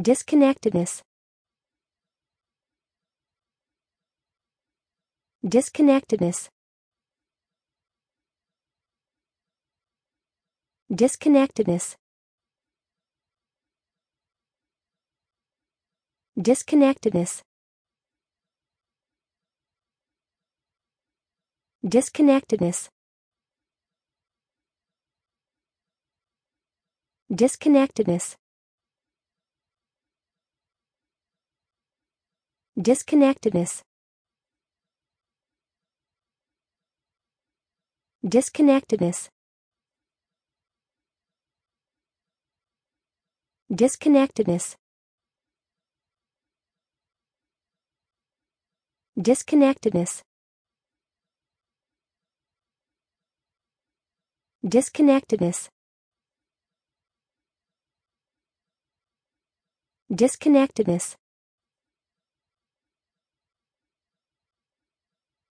Disconnectedness. Disconnectedness. Disconnectedness. Disconnectedness. Disconnectedness. Disconnectedness. Disconnectedness. Disconnectedness. Disconnectedness. Disconnectedness. Disconnectedness. Disconnectedness.